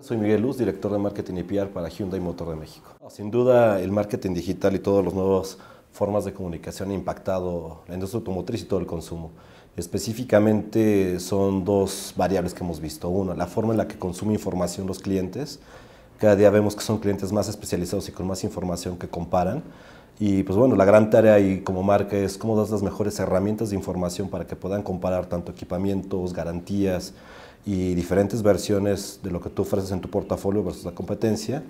Soy Miguel Luz, director de marketing y PR para Hyundai Motor de México. Sin duda, el marketing digital y todas las nuevas formas de comunicación han impactado la industria automotriz y todo el consumo. Específicamente son dos variables que hemos visto. Una, la forma en la que consume información los clientes. Cada día vemos que son clientes más especializados y con más información que comparan. Y pues bueno, la gran tarea y como marca es cómo das las mejores herramientas de información para que puedan comparar tanto equipamientos, garantías y diferentes versiones de lo que tú ofreces en tu portafolio versus la competencia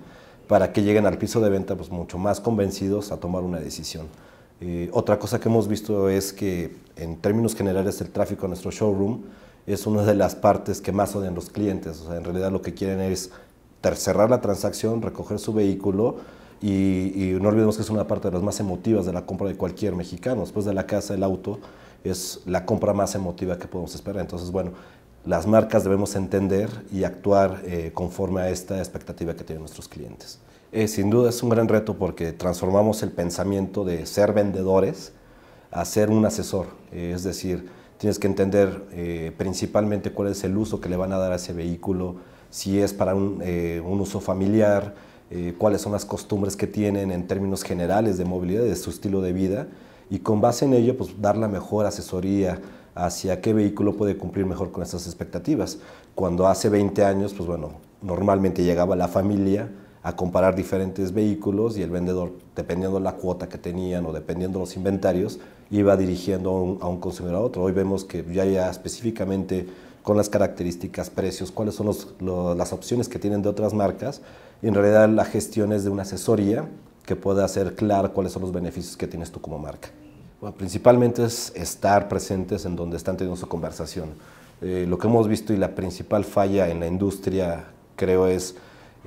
para que lleguen al piso de venta pues mucho más convencidos a tomar una decisión. Eh, otra cosa que hemos visto es que en términos generales el tráfico a nuestro showroom es una de las partes que más odian los clientes. O sea, en realidad lo que quieren es cerrar la transacción, recoger su vehículo y, no olvidemos que es una parte de las más emotivas de la compra de cualquier mexicano. Después de la casa, el auto es la compra más emotiva que podemos esperar. Entonces, bueno, las marcas debemos entender y actuar eh, conforme a esta expectativa que tienen nuestros clientes. Eh, sin duda es un gran reto porque transformamos el pensamiento de ser vendedores a ser un asesor. Eh, es decir, tienes que entender principalmente cuál es el uso que le van a dar a ese vehículo, si es para un, un uso familiar, eh, cuáles son las costumbres que tienen en términos generales de movilidad, de su estilo de vida, y con base en ello, pues dar la mejor asesoría hacia qué vehículo puede cumplir mejor con estas expectativas. Cuando hace 20 años, pues bueno, normalmente llegaba la familia a comparar diferentes vehículos y el vendedor, dependiendo la cuota que tenían o dependiendo los inventarios, iba dirigiendo a un, a un consumidor a otro. Hoy vemos que ya, ya específicamente con las características, precios, cuáles son las opciones que tienen de otras marcas. Y en realidad la gestión es de una asesoría que pueda hacer claro cuáles son los beneficios que tienes tú como marca. principalmente es estar presentes en donde están teniendo su conversación. Eh, lo que hemos visto y la principal falla en la industria, creo, es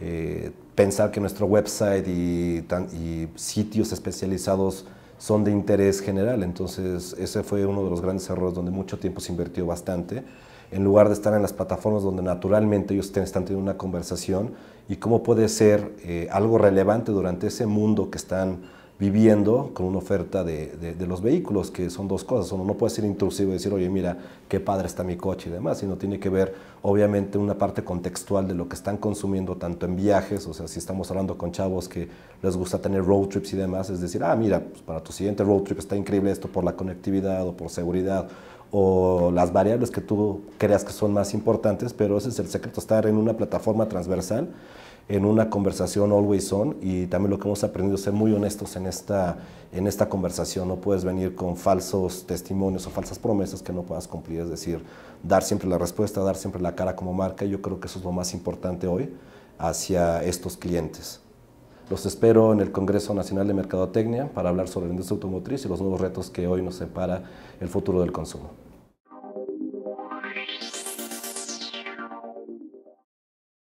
eh, pensar que nuestro website y, y sitios especializados son de interés general. Entonces, ese fue uno de los grandes errores donde mucho tiempo se invirtió bastante en lugar de estar en las plataformas donde naturalmente ellos están teniendo una conversación y cómo puede ser eh, algo relevante durante ese mundo que están viviendo con una oferta de, los vehículos, que son dos cosas. Uno no puede ser intrusivo y decir, oye, mira, qué padre está mi coche y demás, sino tiene que ver, obviamente, una parte contextual de lo que están consumiendo, tanto en viajes, o sea, si estamos hablando con chavos que les gusta tener road trips y demás, es decir, ah, mira, pues para tu siguiente road trip está increíble esto por la conectividad o por seguridad o las variables que tú creas que son más importantes, pero ese es el secreto, estar en una plataforma transversal, en una conversación always on y también lo que hemos aprendido es ser muy honestos en esta, en esta conversación, no puedes venir con falsos testimonios o falsas promesas que no puedas cumplir, es decir, dar siempre la respuesta, dar siempre la cara como marca, yo creo que eso es lo más importante hoy hacia estos clientes. Los espero en el Congreso Nacional de Mercadotecnia para hablar sobre la industria automotriz y los nuevos retos que hoy nos separa el futuro del consumo.